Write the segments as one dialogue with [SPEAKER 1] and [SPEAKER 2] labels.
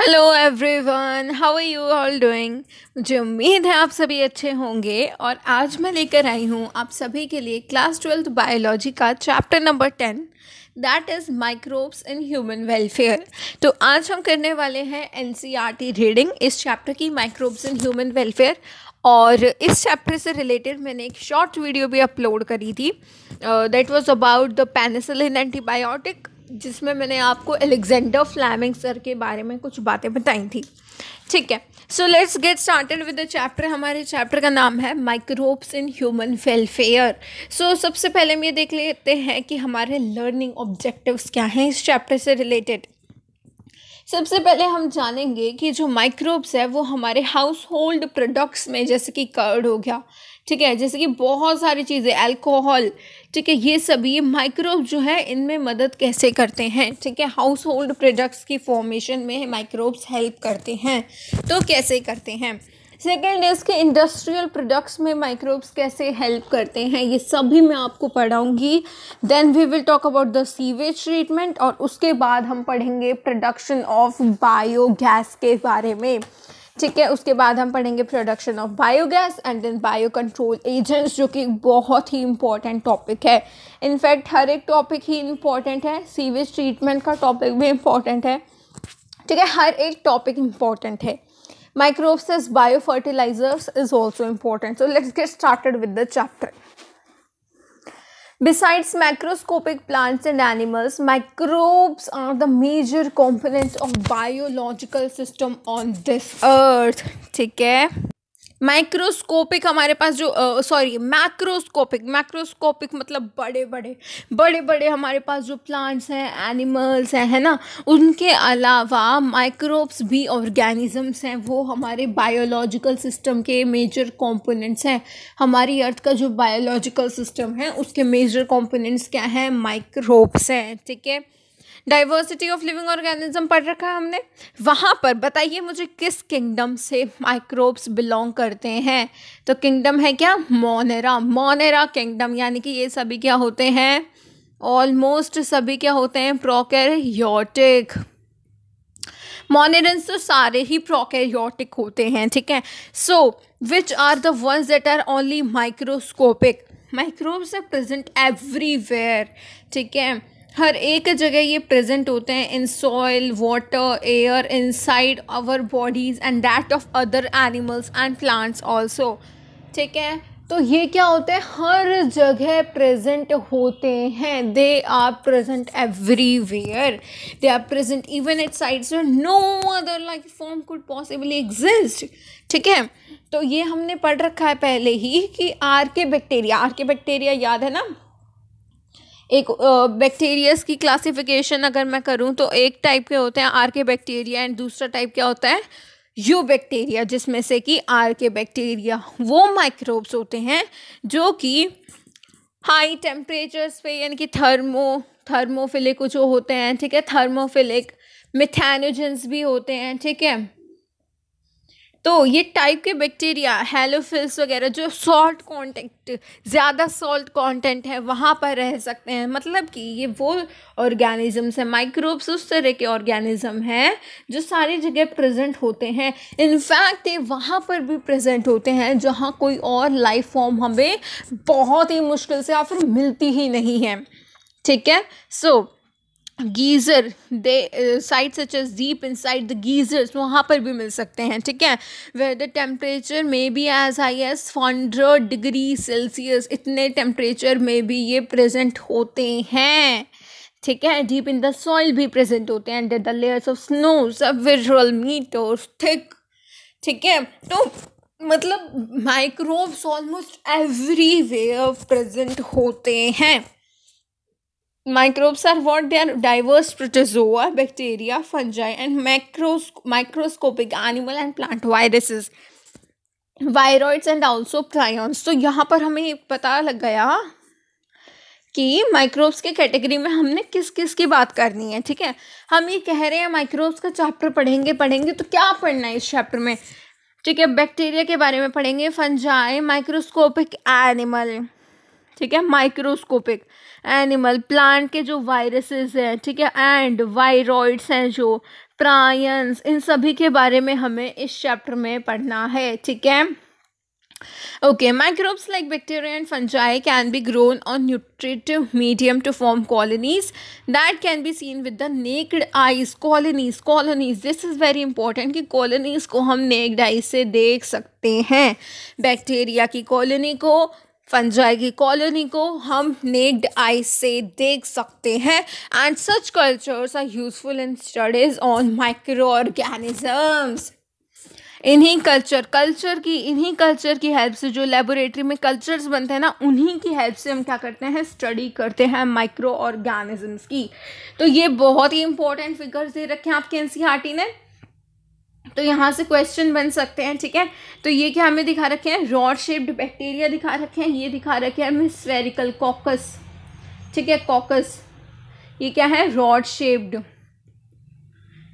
[SPEAKER 1] Hello everyone how are you all doing मुझे उम्मीद है आप सभी अच्छे होंगे और आज मैं लेकर आई हूँ आप सभी के लिए क्लास ट्वेल्थ बायोलॉजी का chapter number ten that is microbes in human welfare तो आज हम करने वाले हैं एन रीडिंग e इस चैप्टर की माइक्रोब्स इन ह्यूमन वेलफेयर और इस चैप्टर से रिलेटेड मैंने एक शॉर्ट वीडियो भी अपलोड करी थी that was about the penicillin antibiotic जिसमें मैंने आपको एलेक्जेंडर फ्लैमिंग सर के बारे में कुछ बातें बताई थी ठीक है so let's get started with the chapter हमारे चैप्टर का नाम है microbes in human welfare so सबसे पहले हम ये देख लेते हैं कि हमारे लर्निंग ऑब्जेक्टिव्स क्या हैं इस चैप्टर से रिलेटेड सबसे पहले हम जानेंगे कि जो माइक्रोब्स है वो हमारे हाउस होल्ड प्रोडक्ट्स में जैसे कि कर्ड हो गया ठीक है जैसे कि बहुत सारी चीज़ें अल्कोहल ठीक है ये सभी ये माइक्रोब जो है इनमें मदद कैसे करते हैं ठीक है हाउस होल्ड प्रोडक्ट्स की फॉर्मेशन में माइक्रोब्स हेल्प करते हैं तो कैसे करते हैं सेकेंड इज के इंडस्ट्रियल प्रोडक्ट्स में माइक्रोब्स कैसे हेल्प करते हैं ये सभी मैं आपको पढ़ाऊंगी then we will talk about the sewage treatment और उसके बाद हम पढ़ेंगे प्रोडक्शन ऑफ बायोगैस के बारे में ठीक है उसके बाद हम पढ़ेंगे production of biogas and then bio control agents जो कि बहुत ही इंपॉर्टेंट टॉपिक है इनफैक्ट हर एक टॉपिक ही इम्पॉर्टेंट है सीवेज ट्रीटमेंट का टॉपिक भी इम्पॉर्टेंट है ठीक है हर एक टॉपिक इम्पॉर्टेंट है microbes bio fertilizers is also important so let's get started with the chapter Besides macroscopic plants and animals, microbes are the major components of biological system on this earth. ठीक है microscopic हमारे पास जो sorry macroscopic macroscopic मतलब बड़े बड़े बड़े बड़े हमारे पास जो प्लांट्स हैं एनिमल्स हैं है ना उनके अलावा माइक्रोब्स भी ऑर्गेनिजम्स हैं वो हमारे बायोलॉजिकल सिस्टम के मेजर कंपोनेंट्स हैं हमारी अर्थ का जो बायोलॉजिकल सिस्टम है उसके मेजर कंपोनेंट्स क्या हैं माइक्रोब्स हैं ठीक है डाइवर्सिटी ऑफ लिविंग ऑर्गेनिज्म पढ़ रखा है हमने वहाँ पर बताइए मुझे किस किंगडम से माइक्रोब्स बिलोंग करते हैं तो किंगडम है क्या मोनेरा मोनेरा किंगडम यानी कि ये सभी क्या होते हैं ऑलमोस्ट सभी क्या होते हैं प्रोकैरियोटिक मोनेरन्स तो सारे ही प्रोकैरियोटिक होते हैं ठीक है so which are the ones that are only microscopic microbes are present everywhere ठीक है हर एक जगह ये प्रेजेंट होते हैं in soil water air inside our bodies and that of other animals and plants also ठीक है तो ये क्या होते हैं हर जगह प्रेजेंट होते हैं they are present everywhere they are present even it sides no other like form could possibly exist ठीक है तो ये हमने पढ़ रखा है पहले ही कि आर के बैक्टीरिया आर के बैक्टीरिया याद है ना एक बैक्टीरियाज की क्लासिफिकेशन अगर मैं करूँ तो एक टाइप के होते हैं आर के बैक्टीरिया एंड दूसरा टाइप क्या होता है यू बैक्टीरिया जिसमें से कि आर के बैक्टीरिया वो माइक्रोब्स होते हैं जो कि हाई टेम्परेचर्स पे यानी कि थर्मो थर्मोफिलिक जो होते हैं ठीक है थर्मोफिलिक मिथैनोजेंस भी होते हैं ठीक है तो ये टाइप के बैक्टीरिया हेलोफिल्स वगैरह जो सॉल्ट कॉन्टेक्ट ज़्यादा सॉल्ट कॉन्टेंट है वहाँ पर रह सकते हैं मतलब कि ये वो ऑर्गेनिजम्स हैं माइक्रोब्स उस तरह के ऑर्गेनिज्म हैं जो सारी जगह प्रेजेंट होते हैं इनफैक्ट ये वहाँ पर भी प्रेजेंट होते हैं जहाँ कोई और लाइफ फॉर्म हमें बहुत ही मुश्किल से या फिर मिलती ही नहीं है ठीक है so so, geyser the site such as deep side the geysers वहाँ पर भी मिल सकते हैं ठीक है where the temperature may be as high as hundred degree Celsius इतने टेम्परेचर में भी ये प्रेजेंट होते हैं ठीक है डीप इन द सॉइल भी प्रेजेंट होते हैं under the layers of snow several meters thick ठीक है तो मतलब microbes almost every of present होते हैं Microbes are what? They are diverse protozoa, bacteria, fungi, and macros- microscopic animal and plant viruses. Viroids and also prions तो यहाँ पर हमें पता लग गया कि माइक्रोब्स के कैटेगरी में हमने किस किस की बात करनी है ठीक है हम ये कह रहे हैं माइक्रोब्स का चैप्टर पढ़ेंगे पढ़ेंगे तो क्या पढ़ना है इस चैप्टर में ठीक है बैक्टीरिया के बारे में पढ़ेंगे फंजाए माइक्रोस्कोपिक एनिमल ठीक है माइक्रोस्कोपिक एनिमल प्लांट के जो वायरसेस हैं ठीक है एंड वायरॉइड्स हैं जो प्रायंस इन सभी के बारे में हमें इस चैप्टर में पढ़ना है ठीक है okay microbes like bacteria and fungi can be grown on nutritive medium to form colonies that can be seen with the naked eyes colonies colonies this is very important कि कॉलोनीज को हम necked eyes से देख सकते हैं bacteria की colony को fungi की कॉलोनी को हम नेक्ड आई से देख सकते हैं and such cultures are useful in studies on micro organisms इन्हीं कल्चर कल्चर की इन्हीं कल्चर की हेल्प से जो लेबोरेटरी में कल्चर्स बनते हैं ना उन्हीं की हेल्प से हम क्या करते हैं स्टडी करते हैं माइक्रो ऑर्गेनिजम्स की तो ये बहुत ही इंपॉर्टेंट फिगर्स दे रखे हैं आपके एन e ने तो यहाँ से क्वेश्चन बन सकते हैं ठीक है तो ये क्या हमें दिखा रखे हैं रॉड शेप्ड बैक्टीरिया दिखा रखे हैं ये दिखा रखे हैं हमें स्वेरिकल कॉकस ठीक है कॉकस ये क्या है रॉड शेप्ड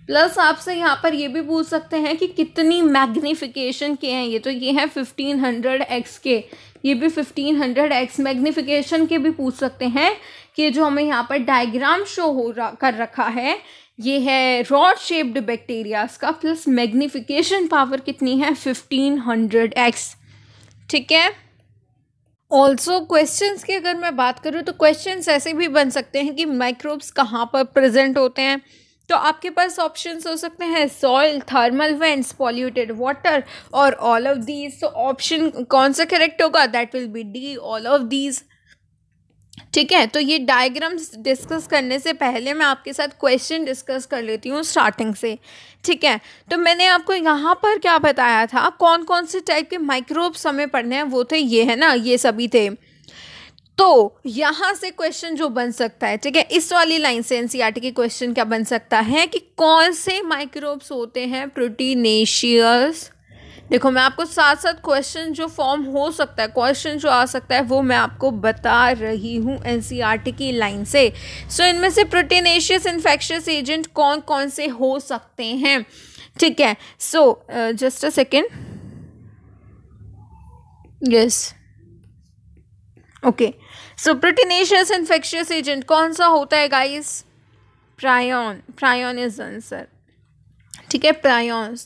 [SPEAKER 1] प्लस आपसे यहाँ पर ये भी पूछ सकते हैं कि कितनी मैग्नीफिकेशन के हैं ये तो ये है फिफ्टीन हंड्रेड एक्स के ये भी फिफ्टीन हंड्रेड एक्स मैग्नीफिकेशन के भी पूछ सकते हैं कि जो हमें यहाँ पर डायग्राम शो हो रहा कर रखा है ये है रॉड शेप्ड बैक्टीरियाज का प्लस मैग्निफिकेशन पावर कितनी है फिफ्टीन हंड्रेड एक्स ठीक है ऑल्सो क्वेश्चंस की अगर मैं बात करूँ तो क्वेश्चन ऐसे भी बन सकते हैं कि माइक्रोब्स कहाँ पर प्रेजेंट होते हैं तो आपके पास ऑप्शंस हो सकते हैं soil thermal vents polluted water और ऑल ऑफ दीज तो ऑप्शन कौन सा करेक्ट होगा that will be D all of these ठीक है तो ये डायग्राम्स डिस्कस करने से पहले मैं आपके साथ क्वेश्चन डिस्कस कर लेती हूँ स्टार्टिंग से ठीक है तो मैंने आपको यहाँ पर क्या बताया था कौन कौन से टाइप के माइक्रोब्स हमें पढ़ने हैं वो थे ये है ना ये सभी थे तो यहाँ से क्वेश्चन जो बन सकता है ठीक है इस वाली लाइन से एनसीईआरटी e के क्वेश्चन क्या बन सकता है कि कौन से माइक्रोब्स होते हैं प्रोटीनेशियस देखो मैं आपको साथ साथ क्वेश्चन जो फॉर्म हो सकता है क्वेश्चन जो आ सकता है वो मैं आपको बता रही हूँ एन e की लाइन से सो so, इनमें से प्रोटीनेशियस इन्फेक्शियस एजेंट कौन कौन से हो सकते हैं ठीक है so just a second yes okay so proteinaceous infectious agent कौन सा होता है guys prion prion is answer ठीक है प्रायोन्स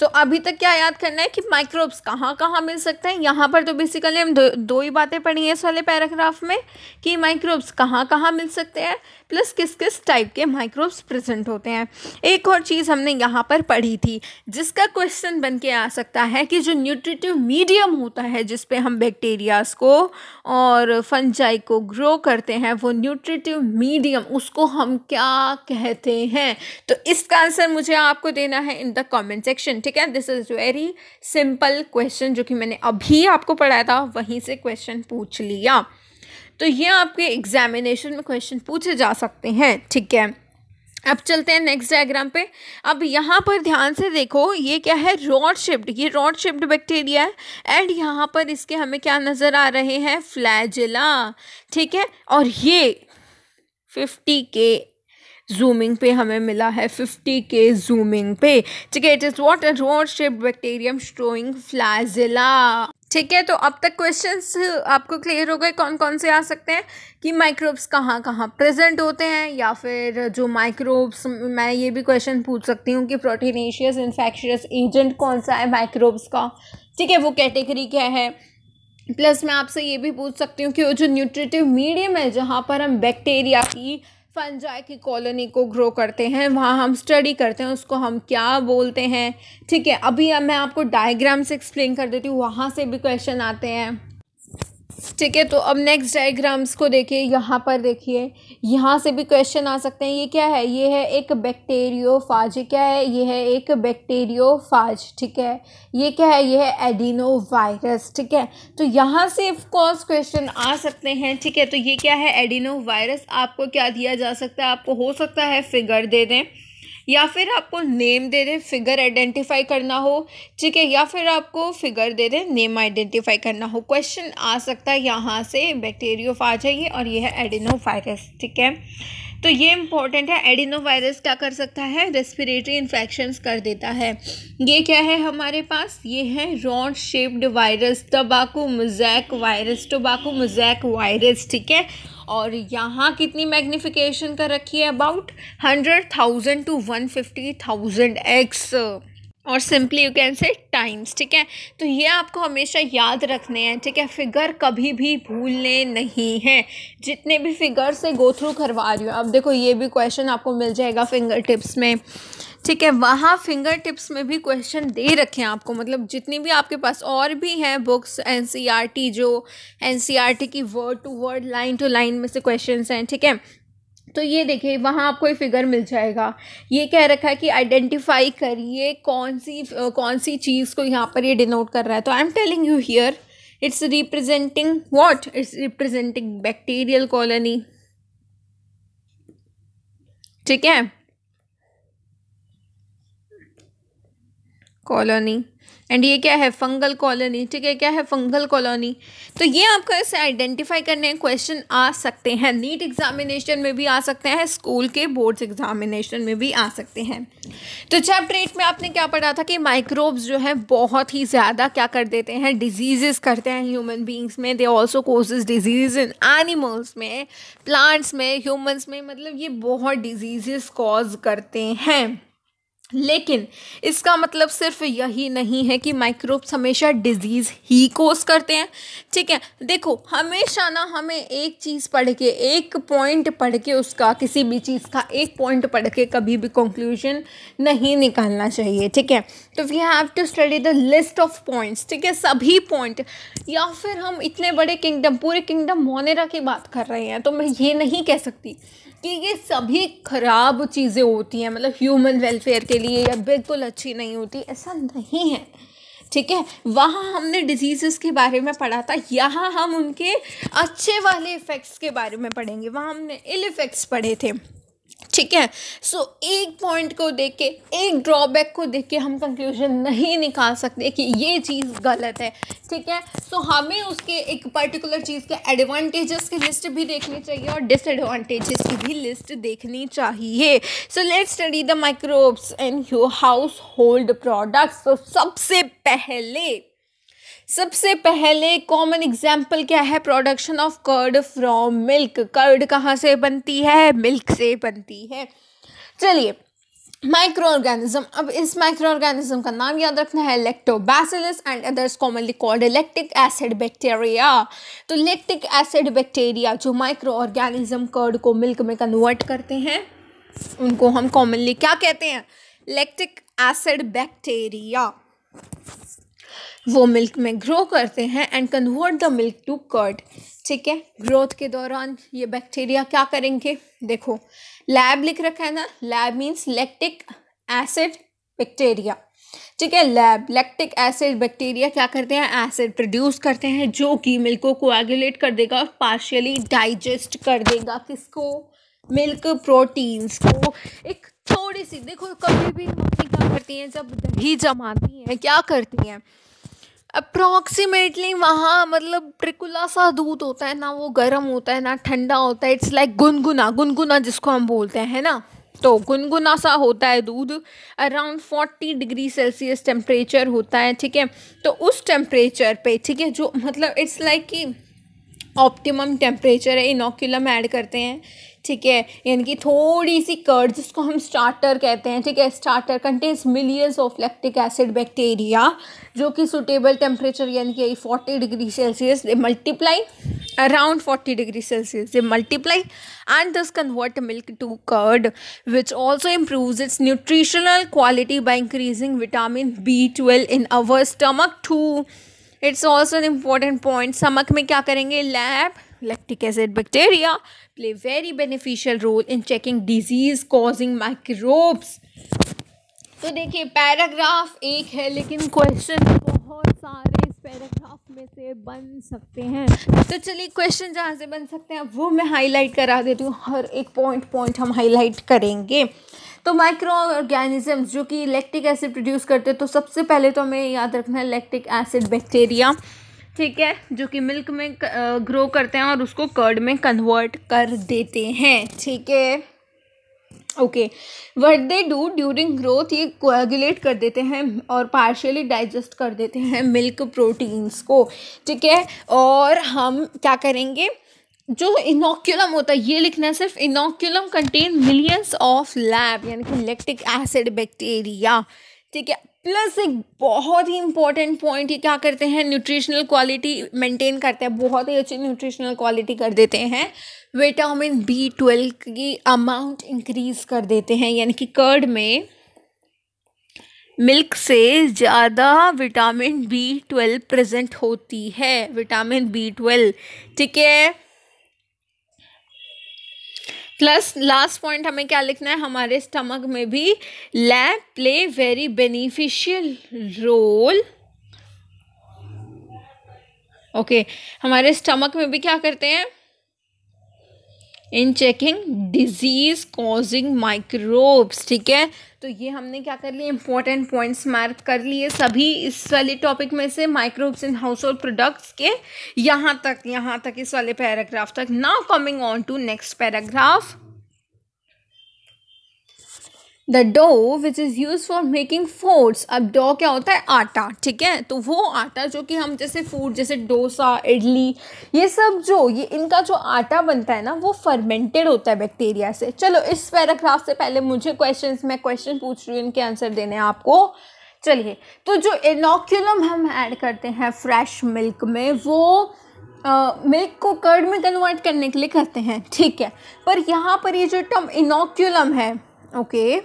[SPEAKER 1] तो अभी तक क्या याद करना है कि माइक्रोब्स कहाँ कहाँ मिल सकते हैं यहाँ पर तो बेसिकली हम दो, दो ही बातें पढ़ी हैं इस वाले पैराग्राफ में कि माइक्रोब्स कहाँ कहाँ मिल सकते हैं प्लस किस किस टाइप के माइक्रोब्स प्रेजेंट होते हैं एक और चीज़ हमने यहाँ पर पढ़ी थी जिसका क्वेश्चन बन के आ सकता है कि जो न्यूट्रिटिव मीडियम होता है जिसपे हम बैक्टीरियाज को और फंजाई को ग्रो करते हैं वो न्यूट्रिटिव मीडियम उसको हम क्या कहते हैं तो इसका आंसर मुझे आपको देना है इन द कॉमेंट सेक्शन ठीक है this is very simple question जो कि मैंने अभी आपको पढ़ाया था वहीं से क्वेश्चन पूछ लिया तो ये आपके एग्जामिनेशन में क्वेश्चन पूछे जा सकते हैं ठीक है अब चलते हैं नेक्स्ट डायग्राम पे अब यहाँ पर ध्यान से देखो ये क्या है रॉड शिफ्ट ये रॉड शिफ्ट बैक्टीरिया है एंड यहाँ पर इसके हमें क्या नज़र आ रहे हैं फ्लैजिला ठीक है और ये फिफ्टी के जूमिंग पे हमें मिला है फिफ्टी के जूमिंग पे ठीक है it is what a rod shaped bacterium showing flagella ठीक है तो अब तक क्वेश्चंस आपको क्लियर हो गए कौन कौन से आ सकते हैं कि माइक्रोब्स कहाँ कहाँ प्रेजेंट होते हैं या फिर जो माइक्रोब्स मैं ये भी क्वेश्चन पूछ सकती हूँ कि प्रोटीनेशियस इन्फेक्शियस एजेंट कौन सा है माइक्रोब्स का ठीक है वो कैटेगरी क्या है प्लस मैं आपसे ये भी पूछ सकती हूँ कि वो जो न्यूट्रिटिव मीडियम है जहाँ पर हम बैक्टीरिया की फंजाई की कॉलोनी को ग्रो करते हैं वहाँ हम स्टडी करते हैं उसको हम क्या बोलते हैं ठीक है अभी मैं आपको डायग्राम से एक्सप्लेन कर देती हूँ वहाँ से भी क्वेश्चन आते हैं ठीक है तो अब नेक्स्ट डायग्राम्स को देखिए यहाँ पर देखिए यहाँ से भी क्वेश्चन आ सकते हैं ये क्या है ये है एक बैक्टेरियो फ़ाज क्या है ये है एक बैक्टेरियो फाज ठीक है ये क्या है ये है एडिनो वायरस ठीक है तो यहाँ से ऑफकोर्स क्वेश्चन आ सकते हैं ठीक है तो ये क्या है एडिनो वायरस आपको क्या दिया जा सकता है आपको हो सकता है फिगर दे दें या फिर आपको नेम दे दें फिगर आइडेंटिफाई करना हो ठीक है या फिर आपको फिगर दे दें नेम आइडेंटिफाई करना हो क्वेश्चन आ सकता है यहाँ से बैक्टीरियोफाज आ जाइए और ये है एडिनो ठीक है तो ये इम्पॉर्टेंट है वायरस क्या कर सकता है रेस्पिरेटरी इन्फेक्शन कर देता है ये क्या है हमारे पास ये है rod shaped virus tobacco mosaic virus tobacco mosaic virus ठीक है और यहाँ कितनी मैग्निफिकेशन कर रखी है about hundred thousand to one fifty thousand X और simply you can say times ठीक है तो ये आपको हमेशा याद रखने हैं ठीक है फिगर कभी भी भूलने नहीं हैं जितने भी फिगर से गो थ्रू करवा रही हो अब देखो ये भी क्वेश्चन आपको मिल जाएगा फिंगर टिप्स में ठीक है वहाँ फिंगर टिप्स में भी क्वेश्चन दे रखे हैं आपको मतलब जितनी भी आपके पास और भी हैं बुक्स एन e जो एन e की word to word line to line में से क्वेश्चन हैं ठीक है तो ये देखिए वहाँ आपको ये फिगर मिल जाएगा ये कह रखा है कि आइडेंटिफाई करिए कौन सी कौन सी चीज़ को यहाँ पर ये डिनोट कर रहा है तो I am telling you here it's representing what it's representing bacterial colony ठीक है कॉलोनी एंड ये क्या है फंगल कॉलोनी ठीक है क्या है फंगल कॉलोनी तो ये आपको ऐसे आइडेंटिफाई करने क्वेश्चन आ सकते हैं नीट एग्जामिनेशन में भी आ सकते हैं स्कूल के बोर्ड्स एग्जामिनेशन में भी आ सकते हैं तो चैप्टर एट में आपने क्या पढ़ा था कि माइक्रोब्स जो है बहुत ही ज़्यादा क्या कर देते हैं डिजीजेस करते हैं ह्यूमन बींग्स में they also causes disease in animals में प्लांट्स में ह्यूमन्स में मतलब ये बहुत डिजीजेस कॉज करते हैं लेकिन इसका मतलब सिर्फ यही नहीं है कि माइक्रोब्स हमेशा डिजीज़ ही कोस करते हैं ठीक है देखो हमेशा ना हमें एक चीज़ पढ़ के एक पॉइंट पढ़ के उसका किसी भी चीज़ का एक पॉइंट पढ़ के कभी भी कंक्लूजन नहीं निकालना चाहिए ठीक है तो we have to study the list of points ठीक है सभी पॉइंट या फिर हम इतने बड़े किंगडम पूरे किंगडम मोनेरा की बात कर रहे हैं तो मैं ये नहीं कह सकती कि ये सभी ख़राब चीज़ें होती हैं मतलब ह्यूमन वेलफेयर के लिए या बिल्कुल अच्छी नहीं होती ऐसा नहीं है ठीक है वहाँ हमने डिजीज़ के बारे में पढ़ा था यहाँ हम उनके अच्छे वाले इफ़ेक्ट्स के बारे में पढ़ेंगे वहाँ हमने इल इफ़ेक्ट्स पढ़े थे ठीक है सो so, एक पॉइंट को देख के एक ड्रॉबैक को देख के हम कंक्लूजन नहीं निकाल सकते कि ये चीज़ गलत है ठीक है सो so, हमें उसके एक पर्टिकुलर चीज़ के एडवांटेजेस की लिस्ट भी देखनी चाहिए और डिसएडवांटेजेस की भी लिस्ट देखनी चाहिए so let's study the microbes and your household products तो सबसे पहले सबसे पहले कॉमन एग्जाम्पल क्या है production of curd from milk curd कहाँ से बनती है मिल्क से बनती है चलिए माइक्रो ऑर्गेनिज्म अब इस माइक्रो ऑर्गेनिज्म का नाम याद रखना है lactobacillus and others commonly called lactic acid bacteria तो लेक्टिक एसिड बैक्टीरिया जो माइक्रो ऑर्गेनिज्म कर्ड को मिल्क में कन्वर्ट करते हैं उनको हम कॉमनली क्या कहते हैं लेक्टिक एसिड बैक्टीरिया वो मिल्क में ग्रो करते हैं and convert the milk to curd ठीक है ग्रोथ के दौरान ये बैक्टीरिया क्या करेंगे देखो लैब लिख रखा है ना LAB means lactic acid bacteria ठीक है लैब लैक्टिक एसिड बैक्टीरिया क्या करते हैं एसिड प्रोड्यूस करते हैं जो कि मिल्क को कोएगुलेट कर देगा और पार्शियली डाइजेस्ट कर देगा किसको मिल्क प्रोटीन्स को एक थोड़ी सी देखो कभी भी मम्मी क्या करती हैं जब दही जमाती हैं क्या करती हैं अप्रॉक्सीमेटली वहाँ मतलब ट्रिकुला सा दूध होता है ना वो गर्म होता है ना ठंडा होता है इट्स लाइक गुनगुना गुनगुना जिसको हम बोलते हैं ना तो गुनगुना सा होता है दूध around forty degree Celsius temperature होता है ठीक है तो उस टेम्परेचर पे ठीक है जो मतलब इट्स लाइक कि ऑप्टिमम टेम्परेचर है इनोक्यूलम ऐड करते हैं ठीक है यानी कि थोड़ी सी कर्ड जिसको हम स्टार्टर कहते हैं ठीक है starter contains millions of lactic acid bacteria जो कि सुटेबल टेम्परेचर यानी कि forty degree Celsius they multiply around forty degree Celsius they multiply and thus convert milk to curd which also improve its nutritional quality by increasing vitamin B twelve in our stomach too it's also an important point stomach में क्या करेंगे LAB lactic acid bacteria play very beneficial role in checking disease causing microbes तो देखिए paragraph एक है लेकिन question बहुत सारे इस पैराग्राफ में से बन सकते हैं तो चलिए क्वेश्चन जहाँ से बन सकते हैं वो मैं हाईलाइट करा देती हूँ हर एक पॉइंट पॉइंट हम हाईलाइट करेंगे तो माइक्रो ऑर्गेनिज्म जो कि लैक्टिक एसिड प्रोड्यूस करते हैं तो सबसे पहले तो हमें याद रखना है लैक्टिक एसिड बैक्टीरिया ठीक है जो कि मिल्क में ग्रो करते हैं और उसको कर्ड में कन्वर्ट कर देते हैं ठीक है okay what they do during growth ये कोएगुलेट कर देते हैं और पार्शियली डाइजेस्ट कर देते हैं मिल्क प्रोटीन्स को ठीक है और हम क्या करेंगे जो इनोक्यूलम होता है ये लिखना है सिर्फ inoculum contain millions of LAB यानी कि लैक्टिक एसिड बैक्टीरिया ठीक है प्लस एक बहुत ही इंपॉर्टेंट पॉइंट ये क्या करते हैं न्यूट्रिशनल क्वालिटी मेंटेन करते हैं बहुत ही अच्छी न्यूट्रिशनल क्वालिटी कर देते हैं विटामिन बी ट्वेल्व की अमाउंट इंक्रीज कर देते हैं यानी कि कर्ड में मिल्क से ज़्यादा विटामिन बी ट्वेल्व प्रजेंट होती है विटामिन बी ट्वेल्व ठीक है प्लस लास्ट पॉइंट हमें क्या लिखना है हमारे स्टमक में भी LAB play very beneficial role okay हमारे स्टमक में भी क्या करते हैं in checking disease causing microbes ठीक है तो ये हमने क्या कर लिए इंपॉर्टेंट पॉइंट्स मार्क कर लिए सभी इस वाले टॉपिक में से microbes in household products के यहाँ तक यहाँ तक इस वाले पैराग्राफ तक now coming on to next paragraph the dough which is use for making foods अब डो क्या होता है आटा ठीक है तो वो आटा जो कि हम जैसे फूड जैसे डोसा इडली ये सब जो ये इनका जो आटा बनता है ना वो फर्मेंटेड होता है बैक्टीरिया से चलो इस पैराग्राफ से पहले मुझे क्वेश्चन मैं क्वेश्चन पूछ रही हूँ इनके आंसर देने हैं आपको चलिए तो जो इनोक्यूलम हम ऐड करते हैं फ्रेश मिल्क में वो मिल्क uh, को कर्ड में कन्वर्ट करने के लिए करते हैं ठीक है पर यहाँ पर ये जो टर्म इनोक्यूलम है ओके okay,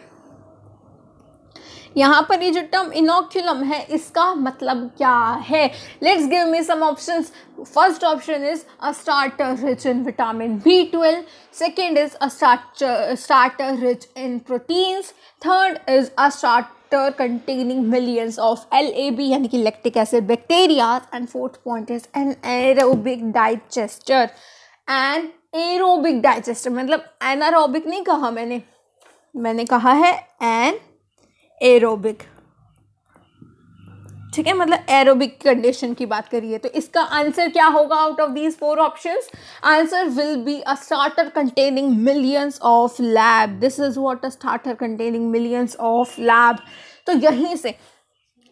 [SPEAKER 1] यहाँ पर ये जो टर्म इनोक्यूलम है इसका मतलब क्या है let's give me some option first option is a starter rich in vitamin B twelve second is a starter rich in proteins third is a starter containing millions of L A B यानी कि lactic acid bacteria and fourth point is an aerobic digester and aerobic digester मतलब anaerobic नहीं कहा मैंने मैंने कहा है and aerobic ठीक है मतलब एरोबिक कंडीशन की बात करिए तो इसका आंसर क्या होगा out of these four options answer will be a starter containing millions of LAB this is what a starter containing millions of LAB तो यहीं से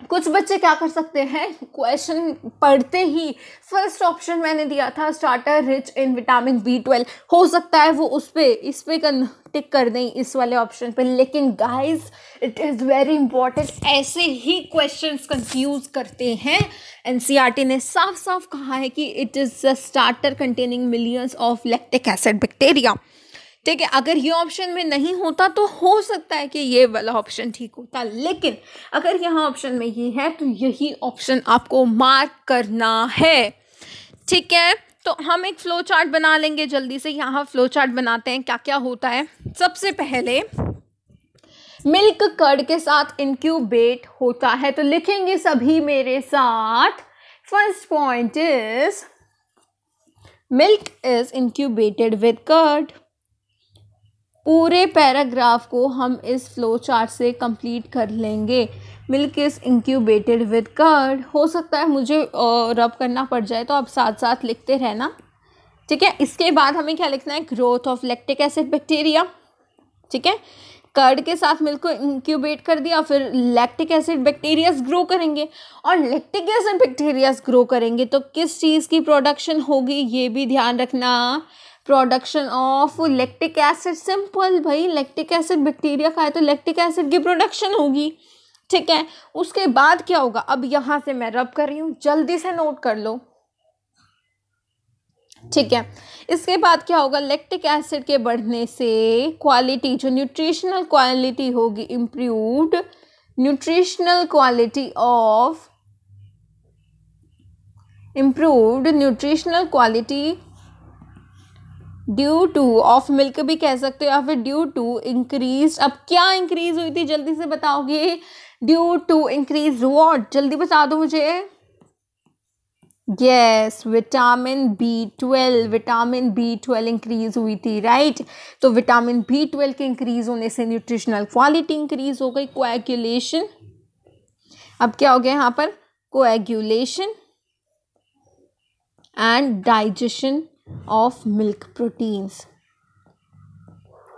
[SPEAKER 1] कुछ बच्चे क्या कर सकते हैं क्वेश्चन पढ़ते ही फर्स्ट ऑप्शन मैंने दिया था starter rich in vitamin B twelve हो सकता है वो उस पर इस पर कन टिक कर दें इस वाले ऑप्शन पे लेकिन guys it is very important ऐसे ही क्वेश्चंस कंफ्यूज करते हैं एनसीईआरटी e ने साफ साफ कहा है कि it is the starter containing millions of lactic acid bacteria ठीक है अगर ये ऑप्शन में नहीं होता तो हो सकता है कि ये वाला ऑप्शन ठीक होता लेकिन अगर यहाँ ऑप्शन में ये है तो यही ऑप्शन आपको मार्क करना है ठीक है तो हम एक फ्लो चार्ट बना लेंगे जल्दी से यहाँ फ्लो चार्ट बनाते हैं क्या क्या होता है सबसे पहले मिल्क कर्ड के साथ इनक्यूबेट होता है तो लिखेंगे सभी मेरे साथ first point is milk is incubated with curd पूरे पैराग्राफ को हम इस फ्लो चार्ट से कंप्लीट कर लेंगे milk is incubated with curd हो सकता है मुझे रब करना पड़ जाए तो आप साथ साथ लिखते रहना ठीक है इसके बाद हमें क्या लिखना है growth of lactic acid bacteria ठीक है कर्ड के साथ मिल्क को इंक्यूबेट कर दिया फिर लैक्टिक एसिड बैक्टीरियाज ग्रो करेंगे और लैक्टिक एसिड बैक्टीरियाज ग्रो करेंगे तो किस चीज़ की प्रोडक्शन होगी ये भी ध्यान रखना production of lactic acid simple भाई लैक्टिक एसिड बैक्टीरिया खाए तो लैक्टिक एसिड की प्रोडक्शन होगी ठीक है उसके बाद क्या होगा अब यहाँ से मैं रब कर रही हूँ जल्दी से नोट कर लो ठीक है इसके बाद क्या होगा लैक्टिक एसिड के बढ़ने से क्वालिटी जो न्यूट्रिशनल क्वालिटी होगी improved nutritional quality of improved nutritional quality due to of milk भी कह सकते हो या फिर ड्यू टू इंक्रीज अब क्या इंक्रीज हुई थी जल्दी से बताओगे ड्यू टू इंक्रीज वॉट जल्दी बता दो मुझे yes vitamin B twelve vitamin B twelve increase हुई थी राइट right? तो विटामिन बी ट्वेल्व के इंक्रीज होने से न्यूट्रिशनल क्वालिटी इंक्रीज हो गई कोएगुलेशन अब क्या हो गया यहाँ पर coagulation and digestion of milk proteins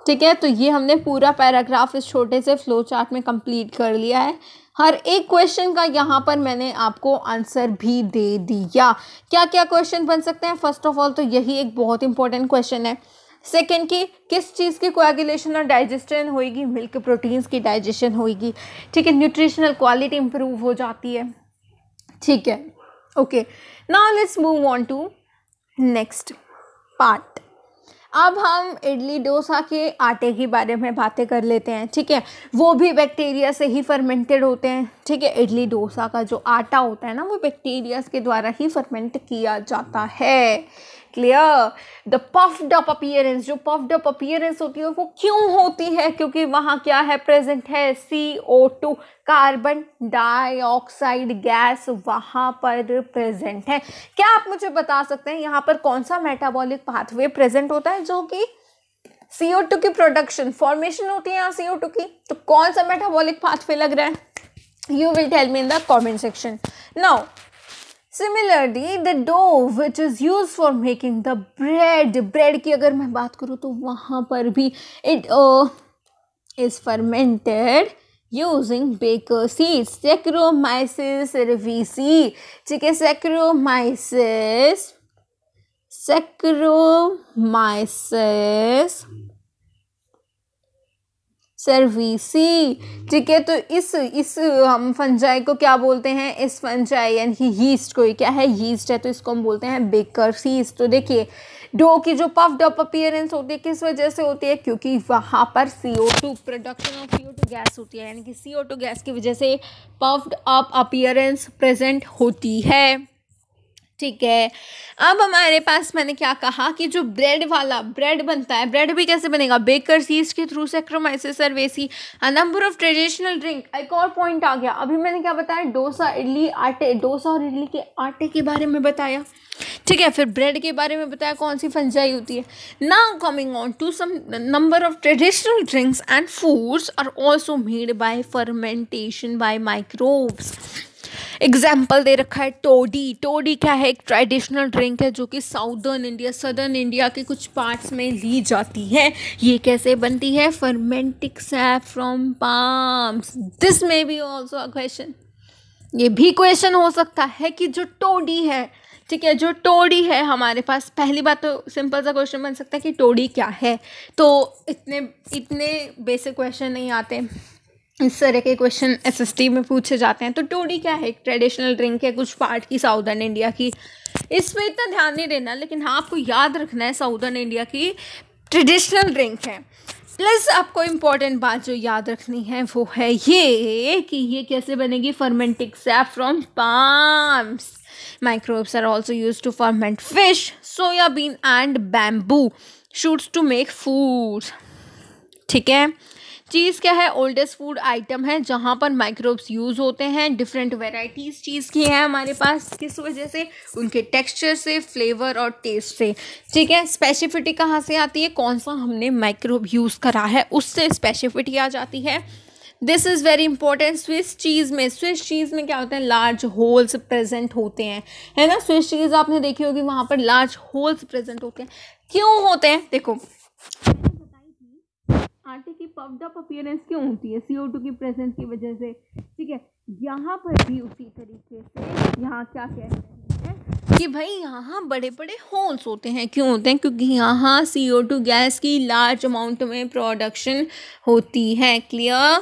[SPEAKER 1] ठीक है तो ये हमने पूरा पैराग्राफ इस छोटे से फ्लो चार्ट में कंप्लीट कर लिया है हर एक क्वेश्चन का यहाँ पर मैंने आपको आंसर भी दे दिया क्या क्या क्वेश्चन बन सकते हैं फर्स्ट ऑफ ऑल तो यही एक बहुत इंपॉर्टेंट क्वेश्चन है सेकेंड की किस चीज़ की कोएगुलेशन और डाइजेशन होएगी मिल्क प्रोटीन्स की डाइजेशन होएगी ठीक है न्यूट्रिशनल क्वालिटी इंप्रूव हो जाती है ठीक है okay now let's move on to next part अब हम इडली डोसा के आटे के बारे में बातें कर लेते हैं ठीक है वो भी बैक्टीरिया से ही फर्मेंटेड होते हैं ठीक है इडली डोसा का जो आटा होता है ना वो बैक्टीरियाज के द्वारा ही फर्मेंट किया जाता है clear the puffed up appearance जो पफ्ड अप अपियरेंस होती है वो क्यों होती है क्योंकि वहाँ क्या है प्रेजेंट है C O two carbon dioxide gas वहाँ पर प्रेजेंट है क्या आप मुझे बता सकते हैं यहाँ पर कौन सा मेटाबॉलिक पाथवे प्रेजेंट होता है जो कि सीओ टू की प्रोडक्शन फॉर्मेशन होती है यहाँ सीओ टू की तो कौन सा मेटाबॉलिक पाथवे लग रहा है you will tell me in the comment section now similarly the dough which is use for making the bread bread की अगर मैं बात करूँ तो वहाँ पर भी it is fermented using baker seeds Saccharomyces cerevisiae ठीक है सेक्रोमाइसिस सेक्रोमाइसिस सर्विसी ठीक है तो इस इस हम फंजाई को क्या बोलते हैं इस फंजाई यानी कि यीस्ट को क्या है यीस्ट है तो इसको हम बोलते हैं बेकर सीस्ट तो देखिए डो की जो पफ डप अपियरेंस होती है किस वजह से होती है क्योंकि वहाँ पर C O two production of C O two gas होती है यानी कि सी ओ टू गैस की वजह से पफ्ड अप अपियरेंस प्रेजेंट होती है ठीक है अब हमारे पास मैंने क्या कहा कि जो ब्रेड वाला ब्रेड बनता है ब्रेड भी कैसे बनेगा बेकर सीज के through Saccharomyces cerevisiae a number of traditional drink एक और पॉइंट आ गया अभी मैंने क्या बताया डोसा इडली आटे डोसा और इडली के आटे के बारे में बताया ठीक है फिर ब्रेड के बारे में बताया कौन सी फंजाई होती है now coming on to some number of traditional drinks and foods are also made by fermentation by microbes example दे रखा है टोडी टोडी क्या है एक ट्रेडिशनल ड्रिंक है जो कि साउदर्न इंडिया सदर्न इंडिया के कुछ पार्ट्स में ली जाती है ये कैसे बनती है fermented sap from palms this may be also a question ये भी क्वेश्चन हो सकता है कि जो टोडी है ठीक है जो टोड़ी है हमारे पास पहली बात तो सिंपल सा क्वेश्चन बन सकता है कि टोड़ी क्या है तो इतने इतने बेसिक क्वेश्चन नहीं आते इस तरह के क्वेश्चन एसएसटी में पूछे जाते हैं तो टोडी क्या है एक ट्रेडिशनल ड्रिंक है कुछ पार्ट की साउदर्न इंडिया की इस पर इतना ध्यान नहीं देना लेकिन हाँ आपको याद रखना है साउदर्न इंडिया की ट्रेडिशनल ड्रिंक है प्लस आपको इम्पॉर्टेंट बात जो याद रखनी है वो है ये कि ये कैसे बनेगी fermented sap from palms microbes are also use to ferment fish soybean and bamboo shoots to make food ठीक है चीज़ क्या है ओल्डेस्ट फूड आइटम है जहाँ पर माइक्रोब्स यूज़ होते हैं डिफरेंट वेराइटीज़ चीज़ की हैं हमारे पास किस वजह से उनके टेक्सचर से फ्लेवर और टेस्ट से ठीक है स्पेसिफिटी कहाँ से आती है कौन सा हमने माइक्रोब यूज़ करा है उससे स्पेसिफिटी आ जाती है this is very important Swiss cheese में स्विस चीज़ में क्या होते हैं लार्ज होल्स प्रेजेंट होते हैं है ना स्विस चीज़ आपने देखी होगी वहाँ पर लार्ज होल्स प्रेजेंट होते हैं क्यों होते हैं देखो आटे की पफ्ड अप अपियरेंस क्यों होती है सी ओ टू की प्रेजेंस की वजह से ठीक है यहाँ पर भी उसी तरीके से यहाँ क्या कह रहे हैं कि भाई यहाँ बड़े बड़े होल्स होते हैं क्यों होते हैं क्योंकि यहाँ सी ओ टू गैस की लार्ज अमाउंट में प्रोडक्शन होती है क्लियर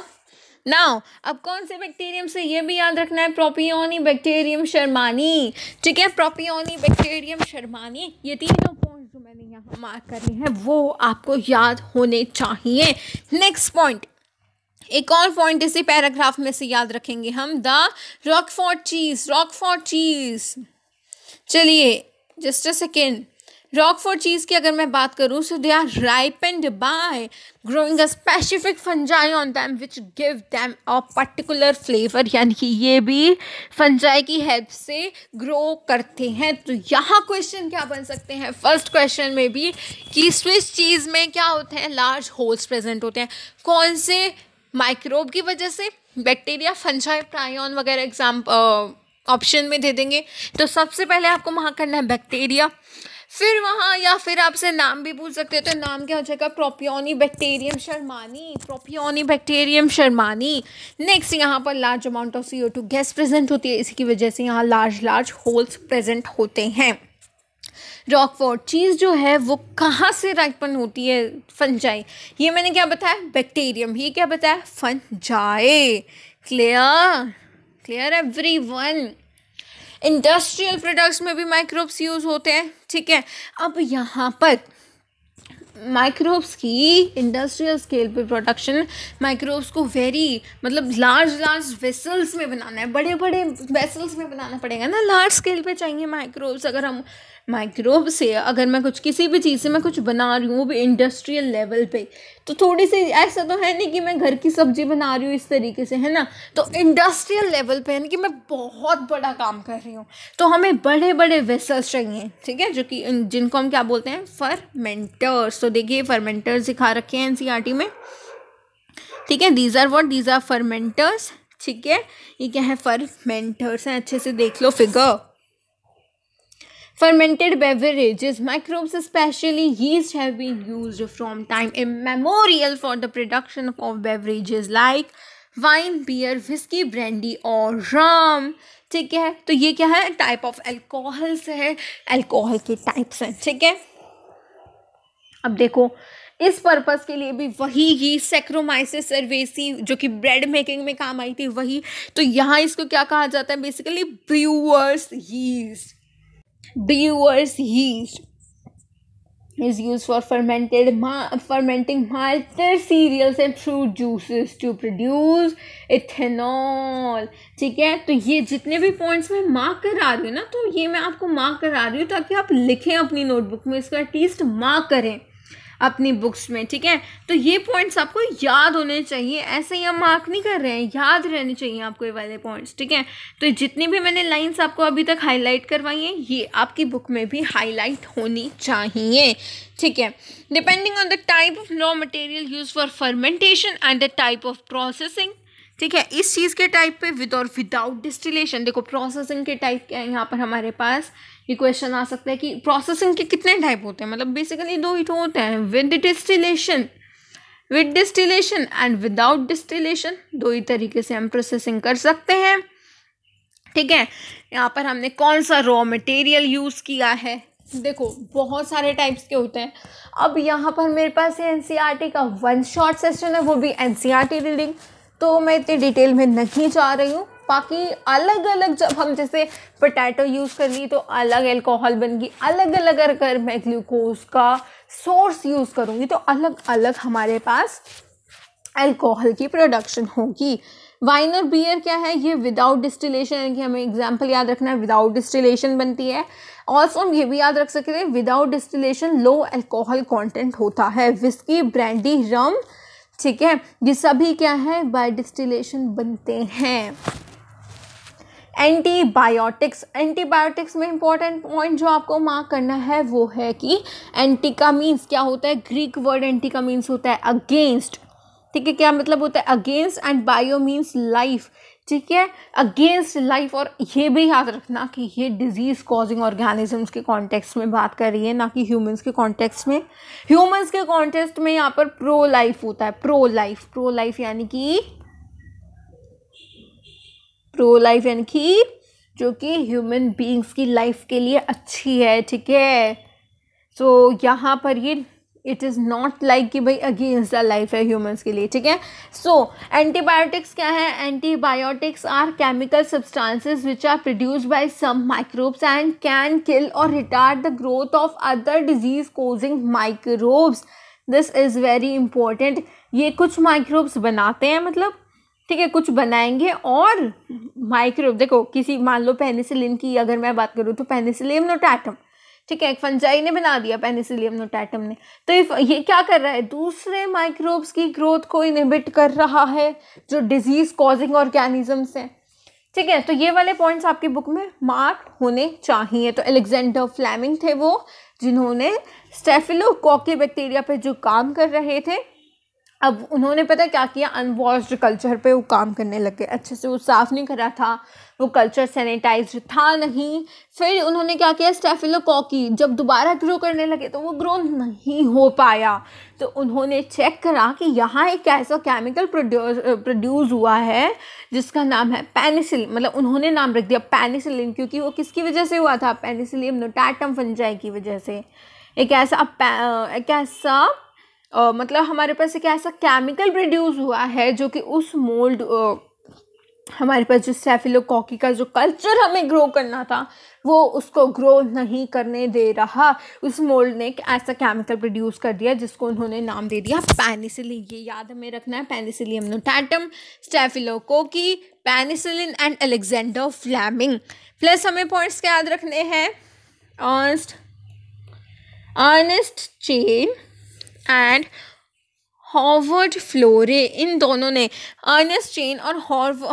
[SPEAKER 1] नाउ अब कौन से बैक्टीरियम से ये भी याद रखना है प्रोपियोनी बैक्टीरियम शर्मानी ठीक है प्रोपियोनी बैक्टीरियम शर्मानी ये तीनों पॉइंट जो मैंने यहाँ मार्क करे हैं वो आपको याद होने चाहिए नेक्स्ट पॉइंट एक और पॉइंट इसी पैराग्राफ में से याद रखेंगे हम the Roquefort cheese Roquefort cheese चलिए जस्ट अ सेकेंड फोर चीज़ की अगर मैं बात करूँ so they are ripened by growing a specific fungi on them which give them a particular flavour यानी कि ये भी फंजाई की हेल्प से ग्रो करते हैं तो यहाँ क्वेश्चन क्या बन सकते हैं फर्स्ट क्वेश्चन में भी कि स्विस चीज़ में क्या होते हैं लार्ज होल्स प्रेजेंट होते हैं कौन से माइक्रोब की वजह से बैक्टीरिया फंजाई प्रायन वगैरह एग्जाम ऑप्शन uh, में दे देंगे तो सबसे पहले आपको वहाँ करना है बैक्टीरिया फिर वहाँ या फिर आपसे नाम भी पूछ सकते हो तो नाम क्या हो जाएगा Propionibacterium shermanii Propionibacterium shermanii next यहाँ पर large amount of C gas present होती है इसी की वजह से यहाँ लार्ज लार्ज होल्स प्रेजेंट होते हैं रॉकफोर्ड चीज़ जो है वो कहाँ से राइपन होती है फनजाई ये मैंने क्या बताया बैक्टेरियम ये क्या बताया fungi clear clear every one industrial products में भी माइक्रोब्स यूज़ होते हैं ठीक है अब यहाँ पर माइक्रोब्स की इंडस्ट्रियल स्केल पे प्रोडक्शन माइक्रोब्स को वेरी मतलब लार्ज लार्ज वेसल्स में बनाना है बड़े बड़े वेसल्स में बनाना पड़ेगा ना लार्ज स्केल पे चाहिए माइक्रोब्स अगर हम माइक्रोव से अगर मैं कुछ किसी भी चीज़ से मैं कुछ बना रही हूँ वो भी इंडस्ट्रियल लेवल पे तो थोड़ी सी ऐसा तो है नहीं कि मैं घर की सब्जी बना रही हूँ इस तरीके से है ना तो इंडस्ट्रियल लेवल पे ना कि मैं बहुत बड़ा काम कर रही हूँ तो हमें बड़े बड़े वेसल्स चाहिए ठीक है जो कि जिनको हम क्या बोलते हैं फरमेंटर्स तो देखिए फरमेंटर्स दिखा रखे हैं एन में ठीक है these are what these are fermenters ठीक है ये क्या है फरमेंटर्स हैं अच्छे से देख लो figure Fermented beverages, microbes, especially yeast, have been used from time immemorial for the production of beverages like wine beer whisky brandy और राम ठीक है तो ये क्या है टाइप ऑफ एल्कोहल्स है एल्कोहल के टाइप्स हैं ठीक है अब देखो इस पर्पज़ के लिए भी वही ही सेक्रोमाइसिस सर्वेसी जो कि ब्रेड मेकिंग में काम आई थी वही तो यहाँ इसको क्या कहा जाता है basically brewer's yeast Brewer's yeast is used for fermented ma- fermenting malt cereals and fruit juices to produce ethanol ठीक है तो ये जितने भी पॉइंट्स मैं मार्क करा रही हूँ ना तो ये मैं आपको मार्क करा रही हूँ ताकि आप लिखें अपनी नोटबुक में इसका एटलीस्ट मार्क करें अपनी बुक्स में ठीक है तो ये पॉइंट्स आपको याद होने चाहिए ऐसे ही हम मार्क नहीं कर रहे हैं याद रहने चाहिए आपको ये वाले पॉइंट्स ठीक है तो जितनी भी मैंने लाइन्स आपको अभी तक हाईलाइट करवाई हैं ये आपकी बुक में भी हाईलाइट होनी चाहिए ठीक है depending on the type of raw material use for fermentation and the type of processing ठीक है इस चीज़ के टाइप पे विद और विदाउट डिस्टिलेशन देखो प्रोसेसिंग के टाइप क्या है यहाँ पर हमारे पास ये क्वेश्चन आ सकता है कि प्रोसेसिंग के कितने टाइप होते हैं मतलब बेसिकली दो ही तो होते हैं with distillation with distillation and without distillation दो ही तरीके से हम प्रोसेसिंग कर सकते हैं ठीक है यहाँ पर हमने कौन सा रॉ मटेरियल यूज़ किया है देखो बहुत सारे टाइप्स के होते हैं अब यहाँ पर मेरे पास आर एन e का वन शॉर्ट सेशन है वो भी एन सी रीडिंग तो मैं इतनी डिटेल में नहीं जा रही हूँ बाकी अलग अलग जब हम जैसे पोटैटो यूज़ कर ली तो अलग अल्कोहल बन गई अलग अलग अगर मैं ग्लूकोज का सोर्स यूज़ करूँगी तो अलग अलग हमारे पास एल्कोहल की प्रोडक्शन होगी वाइन और बियर क्या है ये विदाउट डिस्टिलेशन की हमें एग्जाम्पल याद रखना है विदाउट डिस्टिलेशन बनती है ऑल्सो हम ये भी याद रख सकते हैं without distillation low alcohol content होता है विस्की ब्रांडी रम ठीक है ये सभी क्या है बाय डिस्टिलेशन बनते हैं एंटीबायोटिक्स एंटीबायोटिक्स में इंपॉर्टेंट पॉइंट जो आपको मार्क करना है वो है कि एंटी का मीन्स क्या होता है ग्रीक वर्ड एंटी का मीन्स होता है अगेंस्ट ठीक है क्या मतलब होता है against and bio means life ठीक है अगेंस्ट लाइफ और ये भी याद रखना कि ये डिजीज़ कॉजिंग ऑर्गेनिजम्स के कॉन्टेक्स्ट में बात कर रही है ना कि ह्यूमंस के कॉन्टेक्स्ट में ह्यूमंस के कॉन्टेक्स्ट में यहाँ पर प्रो लाइफ होता है प्रो लाइफ प्रो लाइफ यानी कि प्रो लाइफ यानी कि जो कि ह्यूमन बींग्स की लाइफ के लिए अच्छी है ठीक है सो so, यहाँ पर ये इट इज़ नॉट लाइक कि भाई अगेंस्ट द लाइफ है ह्यूमंस के लिए ठीक है सो एंटीबायोटिक्स क्या है antibiotics are chemical substances which are produced by some microbes and can kill और retard the growth of other disease causing microbes this is very important ये कुछ माइक्रोब्स बनाते हैं मतलब ठीक है कुछ बनाएंगे और माइक्रोब देखो किसी मान लो पेनिसिलिन की अगर मैं बात करूँ तो पेनिसिलिन नोटाटम ठीक है एक फंजाई ने बना दिया पेनिसिलियम नोटैटम ने तो इफ ये क्या कर रहा है दूसरे माइक्रोब्स की ग्रोथ को इनहिबिट कर रहा है जो डिजीज़ कॉजिंग ऑर्गेनिजम्स हैं ठीक है तो ये वाले पॉइंट्स आपकी बुक में मार्क होने चाहिए तो एलेक्जेंडर फ्लैमिंग थे वो जिन्होंने स्टेफिलोकॉके बैक्टीरिया पे जो काम कर रहे थे अब उन्होंने पता क्या किया अनवॉश्ड कल्चर पे वो काम करने लगे अच्छे से वो साफ़ नहीं करा था वो कल्चर सैनिटाइज था नहीं फिर उन्होंने क्या किया स्टेफिलोकॉकी जब दोबारा ग्रो करने लगे तो वो ग्रो नहीं हो पाया तो उन्होंने चेक करा कि यहाँ एक ऐसा केमिकल प्रोड्यूस प्रोड्यूस हुआ है जिसका नाम है पेनिसिल मतलब उन्होंने नाम रख दिया पेनिसिलिन क्योंकि वो किसकी वजह से हुआ था पेनिसिलिन नोटाटम फंजाई की वजह से एक ऐसा एक ऐसा आ, मतलब हमारे पास एक ऐसा केमिकल प्रोड्यूस हुआ है जो कि उस मोल्ड हमारे पास जो स्टेफिलोकॉकी का जो कल्चर हमें ग्रो करना था वो उसको ग्रो नहीं करने दे रहा उस मोल्ड ने एक ऐसा केमिकल प्रोड्यूस कर दिया जिसको उन्होंने नाम दे दिया पेनिसिलिन ये याद हमें रखना है Penicillium notatum Staphylococci penicillin and Alexander Fleming plus हमें पॉइंट्स क्या याद रखने हैं Ernest Ernest Chain and Howard Florey इन दोनों ने अर्नेस्ट चेन और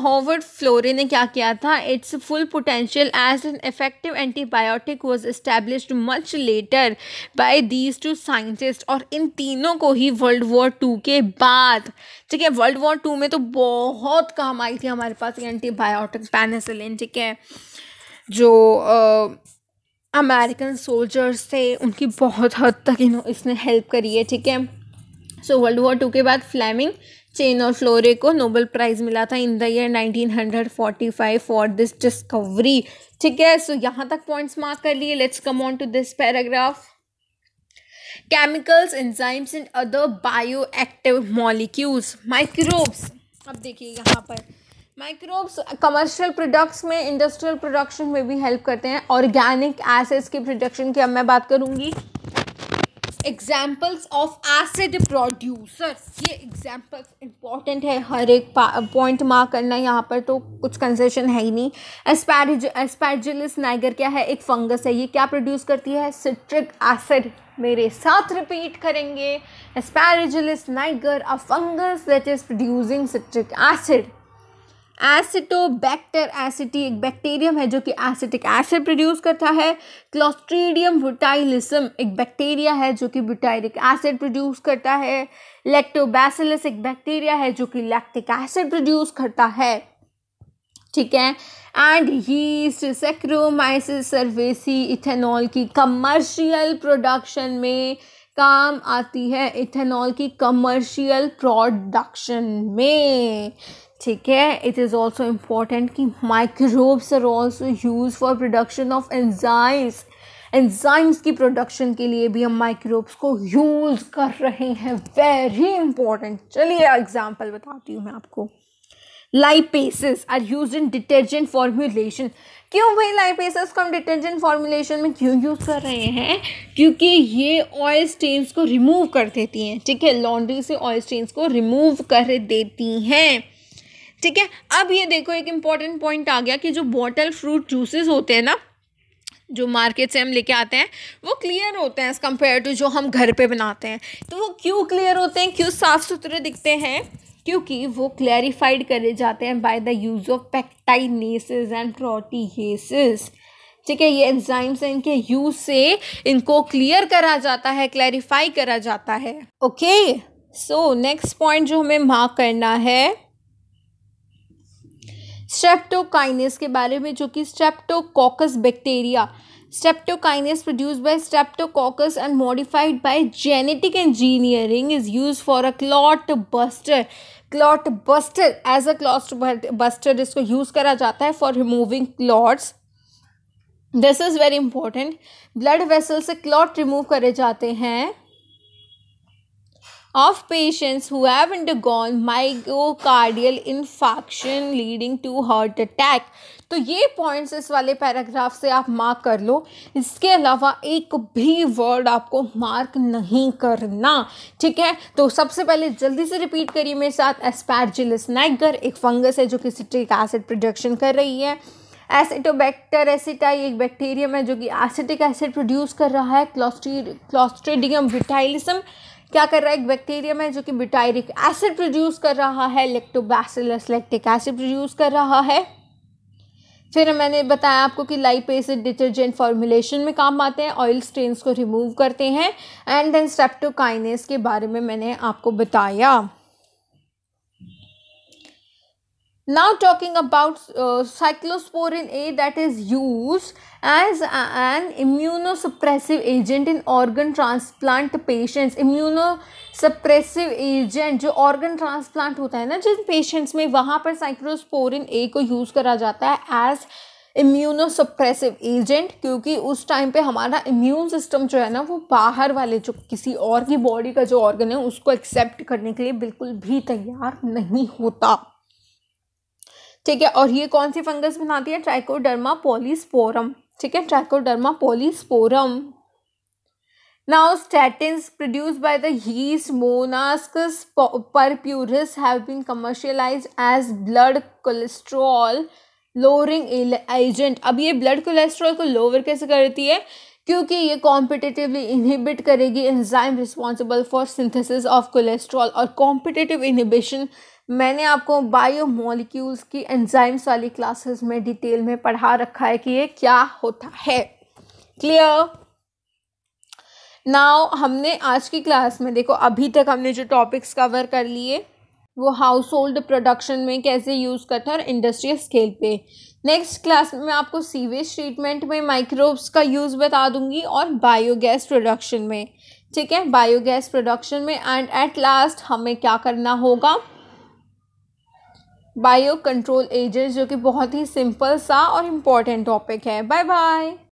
[SPEAKER 1] हॉवर्ड फ्लोरे ने क्या किया था its full potential as an effective antibiotic was established much later by these two scientist और इन तीनों को ही वर्ल्ड वॉर टू के बाद ठीक है वर्ल्ड वॉर टू में तो बहुत काम आई थी हमारे पास एंटीबायोटिक पेनिसिलिन ठीक है जो uh, अमेरिकन सोल्जर्स थे उनकी बहुत हद तक इन्हों इसने हेल्प करी है ठीक है सो वर्ल्ड वॉर टू के बाद फ्लैमिंग चेन और फ्लोरे को नोबल प्राइज़ मिला था in the year 1945 for this discovery ठीक है सो यहाँ तक पॉइंट्स मार्क कर लिए let's come on to this paragraph chemicals enzymes and other bioactive molecules microbes अब देखिए यहाँ पर माइक्रोब्स कमर्शियल प्रोडक्ट्स में इंडस्ट्रियल प्रोडक्शन में भी हेल्प करते हैं ऑर्गेनिक एसिड्स की प्रोडक्शन की अब मैं बात करूँगी एग्जाम्पल्स ऑफ एसिड प्रोड्यूसर्स ये एग्जाम्पल्स इंपॉर्टेंट है हर एक पॉइंट मार्क करना यहाँ पर तो कुछ कंसेशन है ही नहीं एस्पैरिज एस्पैरजिलिस नाइगर क्या है एक फंगस है ये क्या प्रोड्यूस करती है सिट्रिक एसिड मेरे साथ रिपीट करेंगे Aspergillus niger a fungus that is producing citric acid Acetobacter aceti एक बैक्टीरियम है जो कि एसिटिक एसिड प्रोड्यूस करता है क्लोस्ट्रीडियम बुटाइलिसम एक बैक्टीरिया है जो कि बुटाइलिक एसिड प्रोड्यूस करता है लेक्टोबैसिलस एक बैक्टीरिया है जो कि लैक्टिक एसिड प्रोड्यूस करता है ठीक है and yeast Saccharomyces cerevisiae ethanol की कमर्शियल प्रोडक्शन में काम आती है इथेनॉल की कमर्शियल प्रोडक्शन में ठीक है इट इज़ ऑल्सो इम्पॉर्टेंट कि microbes are also use for production of enzymes enzymes की प्रोडक्शन के लिए भी हम माइक्रोब्स को यूज़ कर रहे हैं वेरी इंपॉर्टेंट चलिए एग्जाम्पल बताती हूँ मैं आपको lipases are use in detergent formulation क्यों भाई लाइपेसिस को हम डिटर्जेंट फॉर्मुलेशन में क्यों यूज़ कर रहे हैं क्योंकि ये ऑयल स्टेन्स को रिमूव कर देती हैं ठीक है लॉन्ड्री से ऑयल स्टेन्स को रिमूव कर देती हैं ठीक है अब ये देखो एक इम्पॉर्टेंट पॉइंट आ गया कि जो बॉटल फ्रूट जूसेस होते हैं ना जो मार्केट से हम लेके आते हैं वो क्लियर होते हैं एज़ कम्पेयर टू जो हम घर पे बनाते हैं तो वो क्यों क्लियर होते हैं क्यों साफ़ सुथरे दिखते हैं क्योंकि वो क्लैरिफाइड करे जाते हैं by the use of pectinases and protease ठीक है ये एंजाइम्स हैं इनके यूज से इनको क्लियर करा जाता है क्लैरिफाई करा जाता है ओके सो नेक्स्ट पॉइंट जो हमें मार्क करना है स्ट्रेप्टोकाइनेस के बारे में जो कि streptococcus bacteria streptokinase produce by streptococcus and modified by genetic engineering is use for a clot buster clot buster as a clot buster इसको यूज करा जाता है for removing clots this is very important blood vessel से clot remove करे जाते हैं of patients who have undergone myocardial infarction leading to heart attack तो ये पॉइंट्स इस वाले पैराग्राफ से आप मार्क कर लो इसके अलावा एक भी वर्ड आपको मार्क नहीं करना ठीक है तो सबसे पहले जल्दी से रिपीट करिए मेरे साथ एस्पैरजिलस नाइगर एक फंगस है जो कि सिट्रिक एसिड प्रोडक्शन कर रही है एसिटोबैक्टर एसिटाई एक बैक्टीरियम है जो कि एसिटिक एसिड प्रोड्यूस कर रहा है क्लॉस्ट्री क्लॉस्ट्रेडियम विटाइलिसम क्या कर रहा है एक बैक्टीरियम है जो कि ब्यूटायरिक एसिड प्रोड्यूस कर रहा है लेक्टोबैसिलस लैक्टिक एसिड प्रोड्यूस कर रहा है फिर मैंने बताया आपको कि लाइप एसिड डिटर्जेंट फॉर्मुलेशन में काम आते हैं ऑयल स्ट्रेन्स को रिमूव करते हैं एंड देन स्टेप्टोकाइनेस के बारे में मैंने आपको बताया now talking about uh, cyclosporin a that is used as a, an immunosuppressive agent in organ transplant patients immunosuppressive agent जो organ transplant होता है ना जिन patients में वहाँ पर cyclosporin a को use करा जाता है as इम्यूनोसप्रेसिव एजेंट क्योंकि उस टाइम पे हमारा इम्यून सिस्टम जो है ना वो बाहर वाले जो किसी और की बॉडी का जो ऑर्गन है उसको एक्सेप्ट करने के लिए बिल्कुल भी तैयार नहीं होता ठीक है और ये कौन सी फंगस बनाती है ट्राइकोडर्मा पोलिसपोरम ठीक है Trichoderma polysporum now statin produce by the yeast Monascus purpureus have been commercialise as blood cholesterol lowering agent अब ये ब्लड कोलेस्ट्रॉल को लोअर कैसे करती है क्योंकि ये कॉम्पिटेटिवली इनहिबिट करेगी enzyme responsible for synthesis of cholesterol और कॉम्पिटेटिव इनहिबिशन मैंने आपको बायो मॉलिक्यूल्स की एंजाइम्स वाली क्लासेस में डिटेल में पढ़ा रखा है कि ये क्या होता है क्लियर नाउ हमने आज की क्लास में देखो अभी तक हमने जो टॉपिक्स कवर कर लिए वो हाउस होल्ड प्रोडक्शन में कैसे यूज़ करते हैं और इंडस्ट्रियल स्केल पे नेक्स्ट क्लास में मैं आपको सीवेज ट्रीटमेंट में माइक्रोब्स का यूज़ बता दूंगी और बायोगैस प्रोडक्शन में ठीक है बायोगैस प्रोडक्शन में एंड एट लास्ट हमें क्या करना होगा बायो कंट्रोल एजेंट्स जो कि बहुत ही सिंपल सा और इम्पॉर्टेंट टॉपिक है बाय बाय